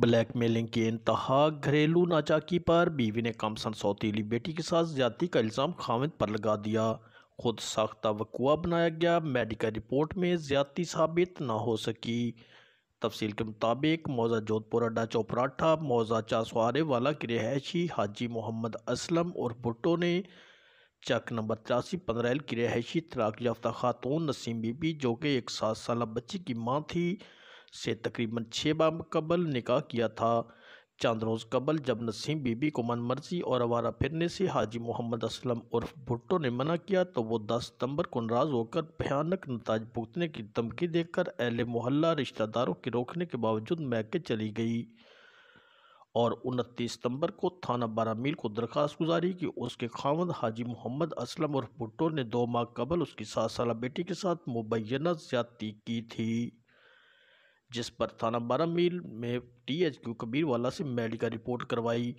black mailing की इंतहा घरेलू नाचाकी पर बीवी ने कमसन सौतीली बेटी के साथ ज़्यादा का इल्ज़ाम खामिद पर लगा दिया खुद साख्ता वकुआ बनाया गया मेडिकल रिपोर्ट में ज्यादती साबित ना हो सकी तफसील के मुताबिक मौजा जोधपुर अड्डा चौपराठा मौजा चासवारे वाला के रिहायशी हाजी मोहम्मद असलम और भुट्टो ने चक नंबर तिरासी पंद्रह की रिहायशी तलाक याफ्ता खातून नसीम बीबी जो कि एक सात साल बच्ची की माँ थी से तकरीबन छः बार कबल निकाह किया था चंद रोज़ कबल जब नसीम बीबी को मन मर्जी और आवारा फिरने से हाजी मोहम्मद असलम उर्फ भुट्टो ने मना किया तो वो दस सितंबर को नाराज़ होकर भयानक नताज भुगतने की धमकी देकर अहल मोहल्ला रिश्तेदारों के रोकने के बावजूद मैके चली गई और उनतीस सितंबर को थाना बारह मील को दरख्वास्त गुजारी कि उसके खावंद हाजी मोहम्मद असलम और भुट्टो ने दो माह कबल उसकी सात साल बेटी के साथ मुबैना ज़्यादती की थी जिस पर थाना बारह मील में टीएचक्यू कबीरवाला से मेडिकल रिपोर्ट करवाई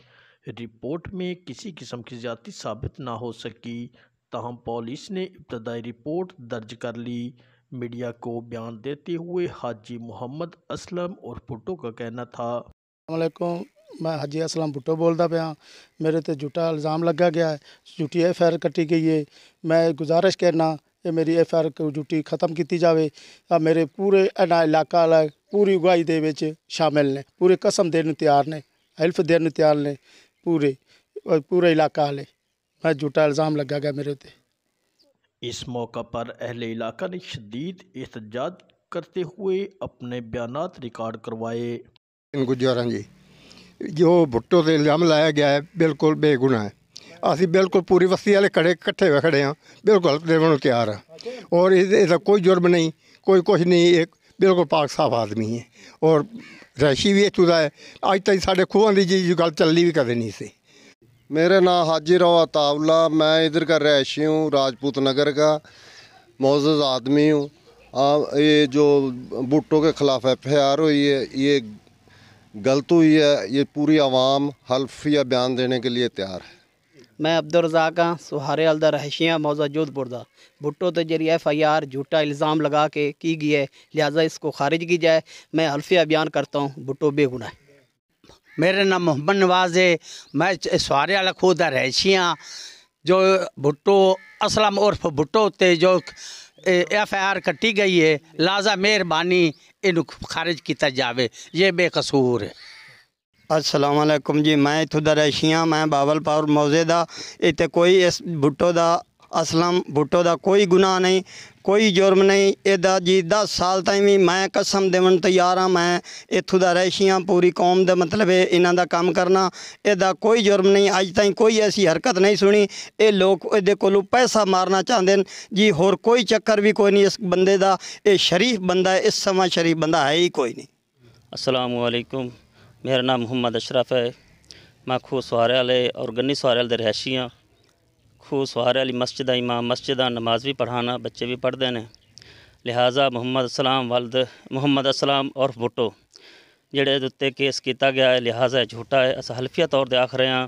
रिपोर्ट में किसी किस्म की ज्यादा साबित ना हो सकी तहम पुलिस ने इब्तदाई रिपोर्ट दर्ज कर ली मीडिया को बयान देते हुए हाजी मोहम्मद असलम और भुट्टो का कहना था मैं हाजी असलम भुट्टो बोलता पाया मेरे तो झूठा इल्ज़ाम लगा गया है झूठी एफ आई आर कट्टी गई है मैं गुजारिश करना ये मेरी एफ आई आर ਖਤਮ खत्म की जाए मेरे पूरे इलाका पूरी ਵਾਲਾ ਪੂਰੀ ਉਗਾਈ ਦੇ ਵਿੱਚ ਸ਼ਾਮਿਲ ਨੇ ਪੂਰੇ ਕਸਮ ਦੇਣ ਨੂੰ ਤਿਆਰ ਨੇ पूरे ਦੇਣ इलाका हाल मैं झूठा इल्ज़ाम लगा गया मेरे उत्ते इस मौका पर अहले इलाका ने शदीद एहतजाज करते हुए अपने बयान रिकॉर्ड करवाए गुजारा जी जो भुट्टो से इल्ज़ाम लाया गया है बिल्कुल बेगुना है ਅਸੀਂ ਬਿਲਕੁਲ ਪੂਰੀ ਵਸਤੀ ਵਾਲੇ ਖੜੇ ਇਕੱਠੇ ਹੋਏ ਖੜੇ ਹਾਂ ਬਿਲਕੁਲ ਦੇਣ ਨੂੰ ਤਿਆਰ ਆ ਔਰ ਇਹਦਾ ਕੋਈ ਜੁਰਮ ਨਹੀਂ ਕੋਈ ਕੁਝ ਨਹੀਂ ਇਹ ਬਿਲਕੁਲ ਪਾਕ ਸਾਫ ਆਦਮੀ ਹੈ ਔਰ ਰਹਿਸ਼ੀ ਵੀ ਇੱਥੋਂ ਦਾ ਹੈ ਅੱਜ ਤੱਕ ਸਾਡੇ ਖੂਹਾਂ ਦੀ ਜੀ ਗੱਲ ਚੱਲਣੀ ਵੀ ਕਦੇ नहीं ਸੀ मेरा नाम हाजी राव अतावला मैं इधर का रहशी हूँ राजपूत नगर का मोज़ आदमी हूँ ये जो भुट्टो के ख़िलाफ़ एफ आई आर हुई है ये गलत हुई है ये पूरी आवाम हल्फिया बयान देने के लिए तैयार है मैं अब्दुलरजाक हाँ सुहारे अलदा रहशियाँ मौजा जोधपुर का भुट्टो तो जरिए एफ आई आर झूठा इल्ज़ाम लगा के की गई है लिहाजा इसको खारिज की जाए मैं हल्फिया बयान करता हूँ भुट्टो बेगुना मेरा नाम मोहम्मद नवाज है मैं सुहारे अला खुदा रहशी हाँ जो भुट्टो असलम उर्फ भुट्टो ते जो एफ आई आर कटी गई है लिहाजा मेहरबानी इन खारिज किया जाए ये बेकसूर है ਅਸਲਾਮੁਅਲੈਕਮ ਜੀ ਮੈਂ ਇਥੋਂ ਦਾ ਰੈਸ਼ੀਆਂ ਮੈਂ ਬਾਵਲਪੁਰ ਮੌਜ਼ੇ ਦਾ ਇੱਥੇ ਕੋਈ ਇਸ ਬੁੱਟੋ ਦਾ ਅਸਲਮ ਬੁੱਟੋ ਦਾ ਕੋਈ ਗੁਨਾਹ ਨਹੀਂ ਕੋਈ ਜੁਰਮ ਨਹੀਂ ਇਹਦਾ ਜੀ 10 ਸਾਲ ਤਾਈਂ ਵੀ ਮੈਂ ਕਸਮ ਦੇਵਣ ਤਿਆਰ ਹਾਂ ਮੈਂ ਇਥੋਂ ਦਾ ਰੈਸ਼ੀਆਂ ਪੂਰੀ ਕੌਮ ਦਾ ਮਤਲਬ ਹੈ ਇਹਨਾਂ ਦਾ ਕੰਮ ਕਰਨਾ ਇਹਦਾ ਕੋਈ ਜੁਰਮ ਨਹੀਂ ਅੱਜ ਤਾਈਂ ਕੋਈ ਐਸੀ ਹਰਕਤ ਨਹੀਂ ਸੁਣੀ ਇਹ ਲੋਕ ਇਹਦੇ ਕੋਲੋਂ ਪੈਸਾ ਮਾਰਨਾ ਚਾਹੁੰਦੇ ਨੇ ਜੀ ਹੋਰ ਕੋਈ ਚੱਕਰ ਵੀ ਕੋਈ ਨਹੀਂ ਇਸ ਬੰਦੇ ਦਾ ਇਹ ਸ਼ਰੀਫ ਬੰਦਾ ਹੈ ਇਸ ਸਮਾਂ ਸ਼ਰੀਫ ਬੰਦਾ ਹੈ ਹੀ ਕੋਈ ਨਹੀਂ ਅਸਲਾਮੁਅਲੈਕਮ मेरा नाम मुहम्मद अशरफ है मैं खूह सुहारे और गन्नी सुहारे के रहायशी हाँ खूह सुहारे मस्जिद आई माँ मस्जिद नमाज भी पढ़ाना बच्चे भी पढ़ते हैं लिहाजा मुहम्मद असलाम वल्द मुहम्मद असलाम और बुटो जेडे उत्ते केस किया गया है लिहाजा झूठा है अस हल्फिया तौर पर आख रहे हैं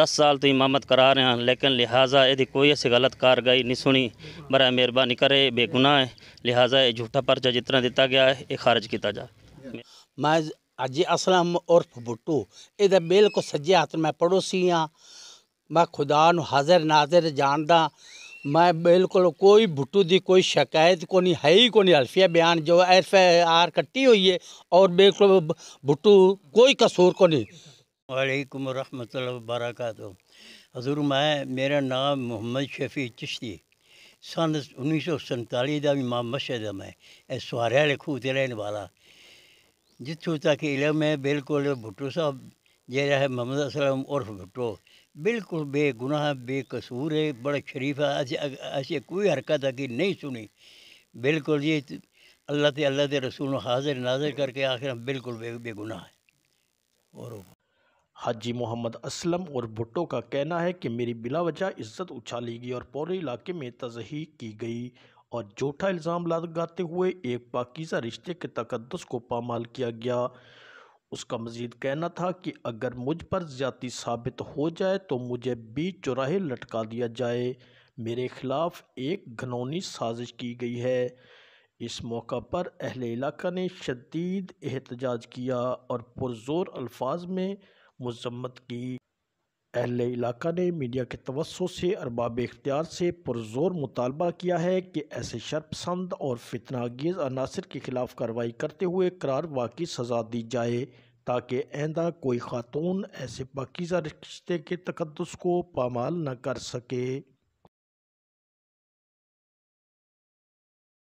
दस साल तो इमामत करा रहे हैं लेकिन लिहाजा यदि कोई ऐसी गलत कार्रवाई नहीं सुनी बरा मेहरबानी करे बेगुनाह है लिहाजा झूठा परचा जितना दिता गया है ये खारिज किया जाए मैं अज असलम उर्फ बुट्टू ए ਬਿਲਕੁਲ को ਹੱਥ हाथ मैं पड़ोसी हाँ मैं खुदा हाजिर नाजिर जानता मैं बिल्कुल कोई बुट्टू की कोई शिकायत को नहीं है ही को नहीं अल्फिया बयान जो एफ आर कट्टी हुई है और बिल्कुल बुट्टू कोई कसूर को नहीं वालेकुम रहमत वबरक हजूर मैं मेरा नाम मोहम्मद शफी चिश्ती सन उन्नीस सौ संताली का भी मां मशहद मैं सुहारे आले खूह रहने वाला तक इलम है बिल्कुल भुट्टो साहब जरा है मोहम्मद असलम उर्फ भुट्टो बिल्कुल बेगुनाह बेकसूर है बड़ा शरीफ है ऐसे ऐसे कोई हरकत कि नहीं सुनी बिल्कुल ये अल्लाह के अल्लाह के रसूल हाजिर नाजिर करके आखिर हम बिल्कुल बे, बेगुनाह है और हाजी मोहम्मद असलम और भुट्टो का कहना है कि मेरी बिलावजा इज्जत उछाली गई और पूरे इलाके में तजही की गई और झूठा इल्ज़ाम लगाते हुए एक पाकिजा रिश्ते के तकदस को पामाल किया गया उसका मजीद कहना था कि अगर मुझ पर ज़्यादा साबित हो जाए तो मुझे बीच चौराहे लटका दिया जाए मेरे ख़िलाफ़ एक घनौनी साजिश की गई है इस मौका पर अहल इलाका ने शदीद एहतजाज किया और पुरजोर अल्फाज में मजम्मत की अहल इलाका ने मीडिया के तवसों से अरबाब इख्तियार से पुरजोर मुतालबा किया है कि ऐसे शर्पसंद और फितनागेज़ अनासर के खिलाफ कार्रवाई करते हुए करार वाकई सजा दी जाए ताकि आंदा कोई खातून ऐसे पाकिजा रिश्ते के तकदस को पामाल न कर सके